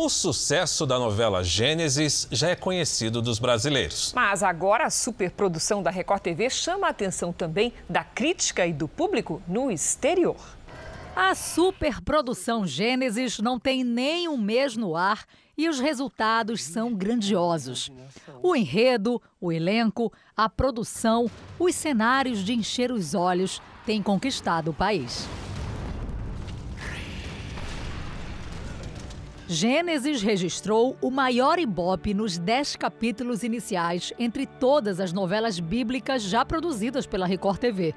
O sucesso da novela Gênesis já é conhecido dos brasileiros. Mas agora a superprodução da Record TV chama a atenção também da crítica e do público no exterior. A superprodução Gênesis não tem nem um mês no ar e os resultados são grandiosos. O enredo, o elenco, a produção, os cenários de encher os olhos têm conquistado o país. Gênesis registrou o maior ibope nos dez capítulos iniciais entre todas as novelas bíblicas já produzidas pela Record TV.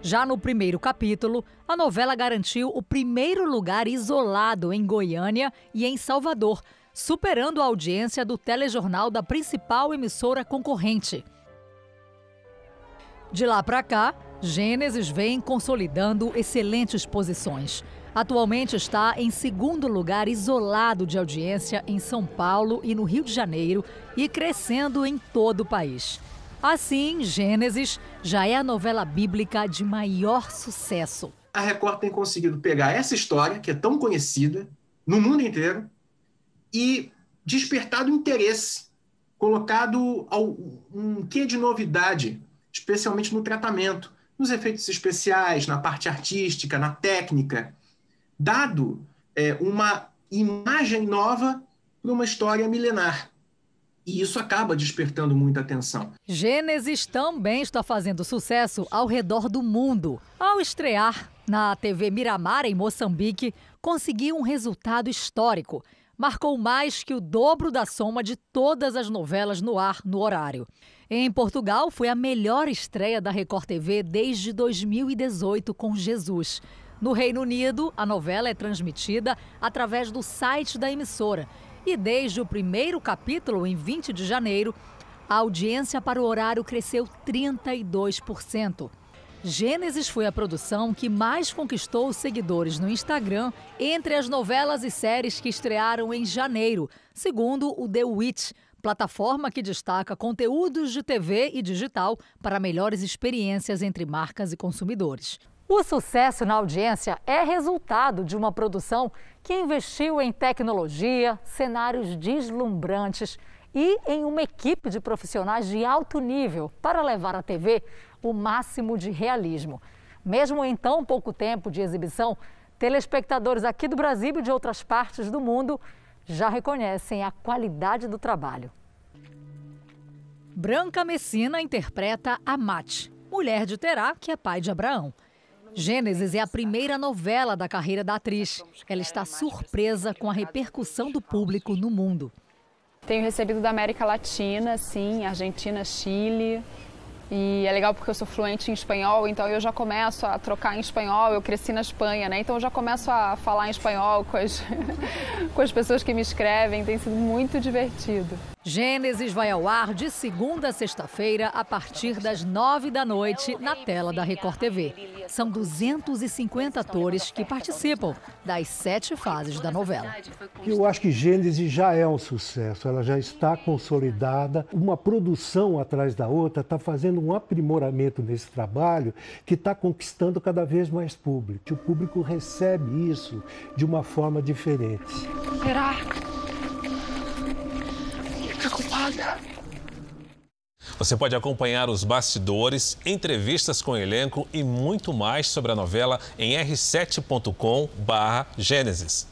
Já no primeiro capítulo, a novela garantiu o primeiro lugar isolado em Goiânia e em Salvador, superando a audiência do telejornal da principal emissora concorrente. De lá para cá, Gênesis vem consolidando excelentes posições. Atualmente está em segundo lugar isolado de audiência em São Paulo e no Rio de Janeiro e crescendo em todo o país. Assim, Gênesis já é a novela bíblica de maior sucesso. A Record tem conseguido pegar essa história, que é tão conhecida no mundo inteiro, e despertado interesse, colocado um quê de novidade, especialmente no tratamento, nos efeitos especiais, na parte artística, na técnica dado é, uma imagem nova para uma história milenar. E isso acaba despertando muita atenção. Gênesis também está fazendo sucesso ao redor do mundo. Ao estrear na TV Miramar, em Moçambique, conseguiu um resultado histórico. Marcou mais que o dobro da soma de todas as novelas no ar no horário. Em Portugal, foi a melhor estreia da Record TV desde 2018 com Jesus. No Reino Unido, a novela é transmitida através do site da emissora. E desde o primeiro capítulo, em 20 de janeiro, a audiência para o horário cresceu 32%. Gênesis foi a produção que mais conquistou os seguidores no Instagram entre as novelas e séries que estrearam em janeiro, segundo o The Witch, plataforma que destaca conteúdos de TV e digital para melhores experiências entre marcas e consumidores. O sucesso na audiência é resultado de uma produção que investiu em tecnologia, cenários deslumbrantes e em uma equipe de profissionais de alto nível para levar à TV o máximo de realismo. Mesmo em tão pouco tempo de exibição, telespectadores aqui do Brasil e de outras partes do mundo já reconhecem a qualidade do trabalho. Branca Messina interpreta a Mate, mulher de Terá, que é pai de Abraão. Gênesis é a primeira novela da carreira da atriz. Ela está surpresa com a repercussão do público no mundo. Tenho recebido da América Latina, sim, Argentina, Chile, e é legal porque eu sou fluente em espanhol, então eu já começo a trocar em espanhol. Eu cresci na Espanha, né? Então eu já começo a falar em espanhol com as, com as pessoas que me escrevem. Tem sido muito divertido. Gênesis vai ao ar de segunda a sexta-feira, a partir das nove da noite, na tela da Record TV. São 250 atores que participam das sete fases da novela. Eu acho que Gênesis já é um sucesso, ela já está consolidada. Uma produção atrás da outra está fazendo um aprimoramento nesse trabalho que está conquistando cada vez mais público. O público recebe isso de uma forma diferente. Será? Fica culpada. Você pode acompanhar os bastidores, entrevistas com elenco e muito mais sobre a novela em r7.com/gênesis.